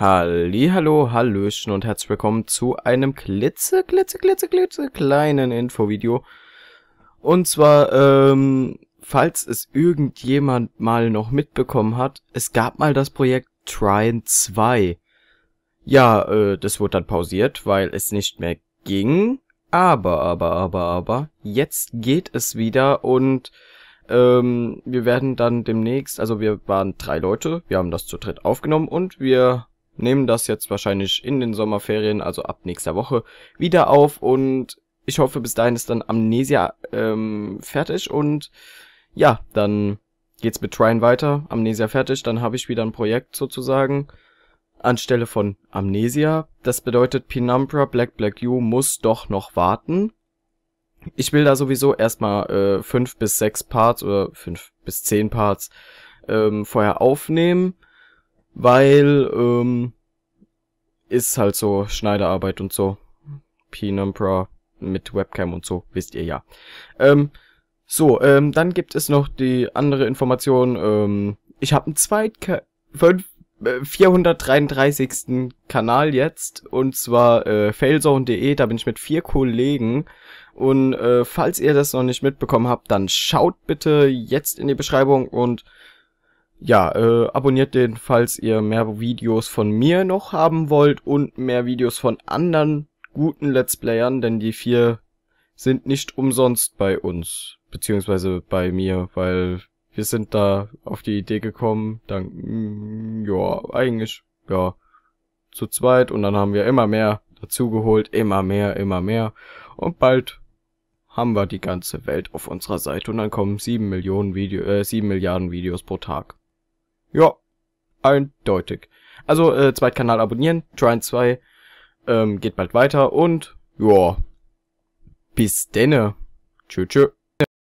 Hallo, Hallöchen und herzlich willkommen zu einem klitze, klitze, klitze, klitze kleinen Infovideo. Und zwar, ähm, falls es irgendjemand mal noch mitbekommen hat, es gab mal das Projekt Trine 2. Ja, äh, das wurde dann pausiert, weil es nicht mehr ging. Aber, aber, aber, aber, jetzt geht es wieder und ähm, wir werden dann demnächst, also wir waren drei Leute, wir haben das zu dritt aufgenommen und wir nehmen das jetzt wahrscheinlich in den Sommerferien, also ab nächster Woche, wieder auf und ich hoffe, bis dahin ist dann Amnesia ähm, fertig und ja, dann geht's mit Trine weiter, Amnesia fertig, dann habe ich wieder ein Projekt sozusagen anstelle von Amnesia. Das bedeutet, Penumbra Black Black You muss doch noch warten. Ich will da sowieso erstmal äh, fünf bis sechs Parts oder fünf bis zehn Parts ähm, vorher aufnehmen weil ähm, ist halt so Schneiderarbeit und so. Penumbra mit Webcam und so, wisst ihr ja. Ähm, so, ähm, dann gibt es noch die andere Information. Ähm, ich habe einen zweiten äh, 433. Kanal jetzt und zwar äh, failzone.de, da bin ich mit vier Kollegen und äh, falls ihr das noch nicht mitbekommen habt, dann schaut bitte jetzt in die Beschreibung und ja, äh, abonniert den, falls ihr mehr Videos von mir noch haben wollt und mehr Videos von anderen guten Let's Playern, denn die vier sind nicht umsonst bei uns, beziehungsweise bei mir, weil wir sind da auf die Idee gekommen, dank, mm, ja, eigentlich, ja, zu zweit und dann haben wir immer mehr dazugeholt, immer mehr, immer mehr und bald haben wir die ganze Welt auf unserer Seite und dann kommen sieben Millionen Video, äh, sieben Milliarden Videos pro Tag. Ja, eindeutig. Also, äh, Zweitkanal abonnieren, Trine 2 ähm, geht bald weiter und ja, bis denne. Tschö, tschö.